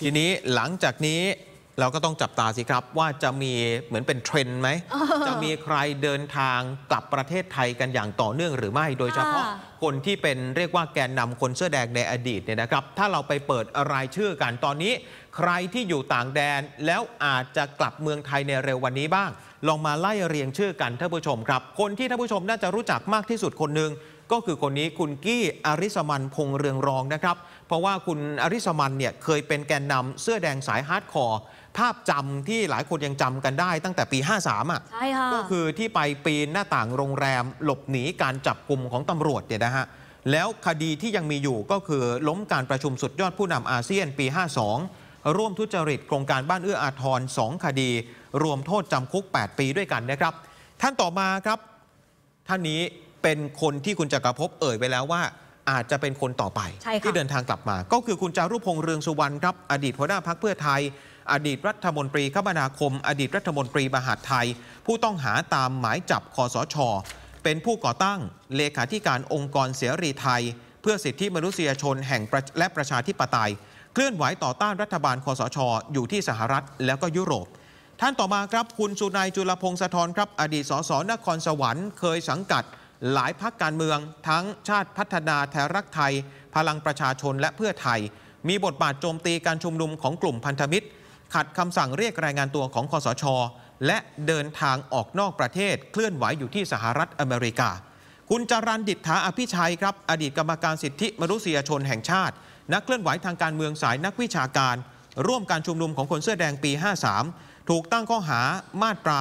ทีนี้ หลังจากนี้เราก็ต้องจับตาสิครับว่าจะมีเหมือนเป็นเทรนด์ไหมจะมีใครเดินทางกลับประเทศไทยกันอย่างต่อเนื่อง หรือไม่โดยเฉพาะ คนที่เป็นเรียกว่าแกนนำคนเสื้อแดงในอดีตเนี่ยนะครับ ถ้าเราไปเปิดรายชื่อกันตอนนี้ ใครที่อยู่ต่างแดนแล้วอาจจะกลับเมืองไทยในเร็ววันนี้บ้าง ลองมาไล่เรียงชื่อกันท่านผู้ชมครับ คนที่ท่านผู้ชมน่าจะรู้จักมากที่สุดคนหนึ่งก็คือคนนี้คุณกี้อาริสมันพงเรืองรองนะครับ เพราะว่าคุณอาริสมันเนี่ย เคยเป็นแกนนำเสื้อแดงสายฮาร์ดคอร์ ภาพจำที่หลายคนยังจำกันได้ตั้งแต่ปี 53 อ่ะ ใช่ค่ะ ก็คือที่ไปปีนหน้าต่างโรงแรม หลบหนีการจับกลุ่มของตำรวจเนี่ยนะฮะ แล้วคดีที่ยังมีอยู่ก็คือล้มการประชุมสุดยอดผู้นำอาเซียนปี 52ร่วมทุจริตโครงการบ้านเอื้ออาทร2 คดี รวมโทษจำคุก 8 ปีด้วยกันนะครับ ท่านต่อมาครับท่านนี้เป็นคนที่คุณจักรภพเอ่ยไว้แล้วว่า อาจจะเป็นคนต่อไปที่เดินทางกลับมา ก็คือคุณจารุพงษ์เรืองสุวรรณครับอดีตหัวหน้าพักเพื่อไทย อดีตรัฐมนตรีคมนาคม อดีตรัฐมนตรีมหาดไทย ผู้ต้องหาตามหมายจับคอสชเป็นผู้ก่อตั้งเลขาธิการองค์กรเสรีไทย เพื่อสิทธิมนุษยชนแห่งและประชาธิปไตย เคลื่อนไหวต่อต้านรัฐบาลคอสชอยู่ที่สหรัฐแล้วก็ยุโรป ท่านต่อมาครับคุณสุนายจุลพงศ์สะทอนครับอดีตสสนครสวรรค์เคยสังกัดหลายพักการเมืองทั้งชาติพัฒนาแทรักไทย พลังประชาชนและเพื่อไทย มีบทบาทโจมตีการชุมนุมของกลุ่มพันธมิตร ขัดคำสั่งเรียกรายงานตัวของคอสช และเดินทางออกนอกประเทศเคลื่อนไหวอยู่ที่สหรัฐอเมริกา คุณจรันดิษฐาอภิชัยครับอดีตกรรมการสิทธิมนุษยชนแห่งชาติ นักเคลื่อนไหวทางการเมืองสายนักวิชาการ ร่วมการชุมนุมของคนเสื้อแดงปี 53 ถูกตั้งข้อหามาตรา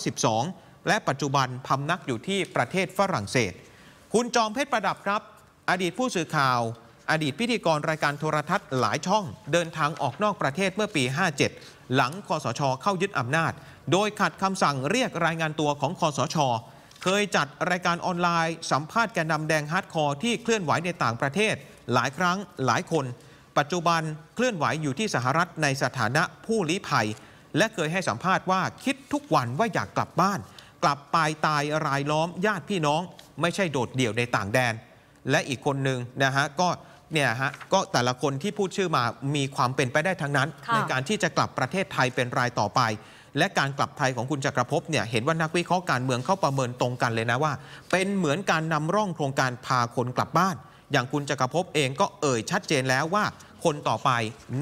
112และปัจจุบันพำนักอยู่ที่ประเทศฝรั่งเศส คุณจอมเพชรประดับครับ อดีตผู้สื่อข่าว อดีตพิธีกรรายการโทรทัศน์หลายช่อง เดินทางออกนอกประเทศเมื่อปี 57 หลังคอสช เข้ายึดอำนาจ โดยขัดคำสั่งเรียกรายงานตัวของคอสช เคยจัดรายการออนไลน์ สัมภาษณ์แกนนำแดงฮาร์ดคอร์ที่เคลื่อนไหวในต่างประเทศ หลายครั้งหลายคนปัจจุบันเคลื่อนไหวอยู่ที่สหรัฐในสถานะผู้ลี้ภัย และเคยให้สัมภาษณ์ว่าคิดทุกวันว่าอยากกลับบ้านกลับไปตายรายล้อมญาติพี่น้องไม่ใช่โดดเดี่ยวในต่างแดน และอีกคนหนึ่งนะฮะก็เนี่ยฮะก็แต่ละคนที่พูดชื่อมามีความเป็นไปได้ทั้งนั้นในการที่จะกลับประเทศไทยเป็นรายต่อไป และการกลับไทยของคุณจักรภพเนี่ยเห็นว่านักวิเคราะห์การเมืองเข้าประเมินตรงกันเลยนะว่า เป็นเหมือนการนำร่องโครงการพาคนกลับบ้าน อย่างคุณจักรภพเองก็เอ่ยชัดเจนแล้วว่าคนต่อไป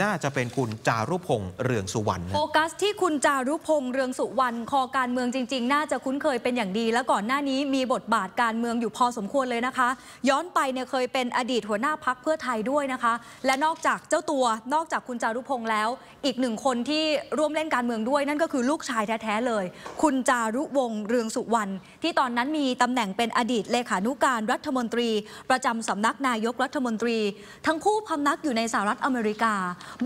น่าจะเป็นคุณ จารุพงษ์เรืองสุวรรณโฟกัสที่คุณจารุพงษ์เรืองสุวรรณคอการเมืองจริงๆ น่าจะคุ้นเคยเป็นอย่างดี แล้วก่อนหน้านี้มีบทบาทการเมืองอยู่พอสมควรเลยนะคะ ย้อนไปเนี่ยเคยเป็นอดีตหัวหน้าพักเพื่อไทยด้วยนะคะและนอกจากเจ้าตัวนอกจากคุณจารุพงษ์แล้ว อีกหนึ่งคนที่ร่วมเล่นการเมืองด้วย นั่นก็คือลูกชายแท้ๆเลย คุณจารุวงศ์เรืองสุวรรณที่ตอนนั้นมีตำแหน่งเป็นอดีตเลขานุการรัฐมนตรี ประจำสำนักนายกรัฐมนตรี ทั้งคู่พำนักอยู่ในสหรัฐอเมริกา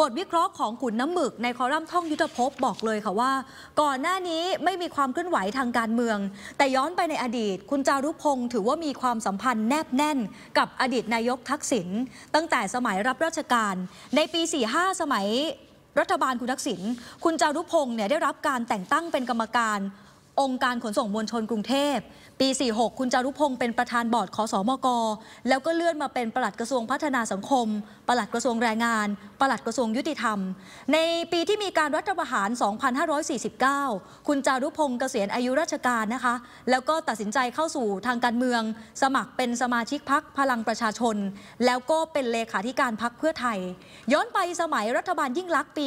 บทวิเคราะห์ของขุนน้ำหมึกในคอลัมน์ท่องยุทธภพบอกเลยค่ะว่า ก่อนหน้านี้ไม่มีความเคลื่อนไหวทางการเมือง แต่ย้อนไปในอดีตคุณจารุพงศ์ถือว่ามีความสัมพันธ์แนบแน่น กับอดีตนายกทักษิณตั้งแต่สมัยรับราชการ ในปี 45 สมัยรัฐบาลคุณทักษิณคุณจารุพงศ์เนี่ยได้รับการแต่งตั้งเป็นกรรมการองค์การขนส่งมวลชนกรุงเทพ ปี 46 คุณจารุพงศ์เป็นประธานบอร์ดขอสอมกแล้วก็เลื่อนมาเป็นปลัดกระทรวงพัฒนาสังคมปลัดกระทรวงแรงงานปลัดกระทรวงยุติธรรม ในปีที่มีการรัฐประหาร 2549 คุณจารุพงศ์เกษียณอายุราชการนะคะ แล้วก็ตัดสินใจเข้าสู่ทางการเมือง สมัครเป็นสมาชิกพักพลังประชาชน แล้วก็เป็นเลขาธิการพักเพื่อไทย ย้อนไปสมัยรัฐบาลยิ่งลักษณ์ปี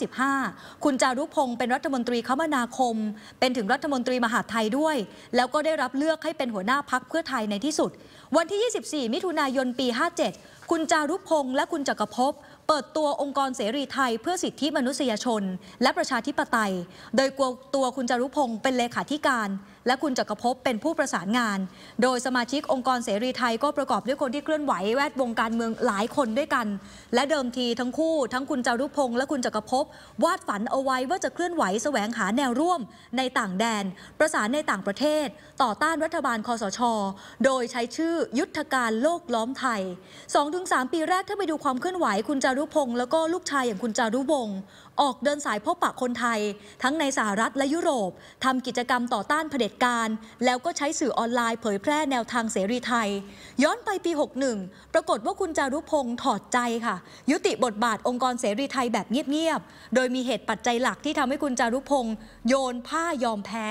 2555 คุณจารุพงศ์เป็นรัฐมนตรีคมนาคม เป็นถึงรัฐมนตรีมหาดไทยด้วย แล้วก็ได้รับเลือกให้เป็นหัวหน้าพักเพื่อไทยในที่สุด วันที่ 24 มิถุนายน ปี 57 คุณจารุพงษ์และคุณจักรภพ เปิดตัวองค์กรเสรีไทยเพื่อสิทธิมนุษยชน และประชาธิปไตย โดยกลัวตัวคุณจารุพงษ์เป็นเลขาธิการและคุณจักรภพเป็นผู้ประสานงาน โดยสมาชิกองค์กรเสรีไทยก็ประกอบด้วยคนที่เคลื่อนไหวแวดวงการเมืองหลายคนด้วยกัน และเดิมทีทั้งคู่ทั้งคุณจารุพงษ์และคุณจักรภพวาดฝันเอาไว้ว่าจะเคลื่อนไหวแสวงหาแนวร่วม ในต่างแดน ประสานในต่างประเทศ ต่อต้านรัฐบาลคอสชโดยใช้ชื่อยุทธการโลกล้อมไทย 2-3 ปีแรกถ้าไปดูความเคลื่อนไหวคุณจารุพงษ์แล้วก็ลูกชายอย่างคุณจารุวงศ์ออกเดินสายพบปะคนไทย ทั้งในสหรัฐและยุโรปทำกิจกรรมต่อต้านเผด็จตุการณ์แล้วก็ใช้สื่อออนไลน์เผยแพร่แนวทางเสรีไทย ย้อนไปปี 61 ปรากฏว่าคุณจารุพงศ์ถอดใจค่ะ ยุติบทบาทองค์กรเสรีไทยแบบเงียบๆโดยมีเหตุปัจจัยหลักที่ทำให้คุณจารุพงศ์โยนผ้ายอมแพ้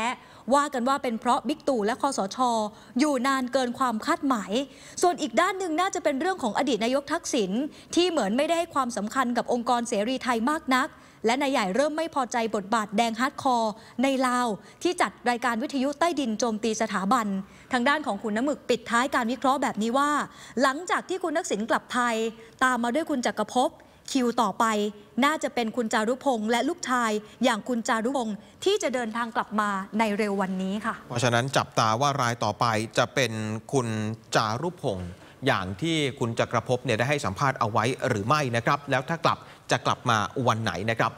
ว่ากันว่าเป็นเพราะบิ๊กตู่และคอสชออยู่นานเกินความคาดหมาย ส่วนอีกด้านหนึ่งน่าจะเป็นเรื่องของอดีตนายกทักษิณที่เหมือนไม่ได้ให้ความสำคัญกับองค์กรเสรีไทยมากนักและนายใหญ่เริ่มไม่พอใจบทบาทแดงฮาร์ดคอร์ในลาวที่จัดรายการวิทยุใต้ดินโจมตีสถาบัน ทางด้านของคุณน้ำหมึกปิดท้ายการวิเคราะห์แบบนี้ว่า หลังจากที่คุณนักสินกลับไทย ตามมาด้วยคุณจักรภพคิวต่อไป น่าจะเป็นคุณจารุพงษ์และลูกชายอย่างคุณจารุพงษ์ที่จะเดินทางกลับมาในเร็ววันนี้ค่ะ เพราะฉะนั้นจับตาว่ารายต่อไปจะเป็นคุณจารุพงษ์อย่างที่คุณจักรภพเนี่ยได้ให้สัมภาษณ์เอาไว้หรือไม่นะครับ แล้วถ้ากลับจะกลับมาวันไหนนะครับ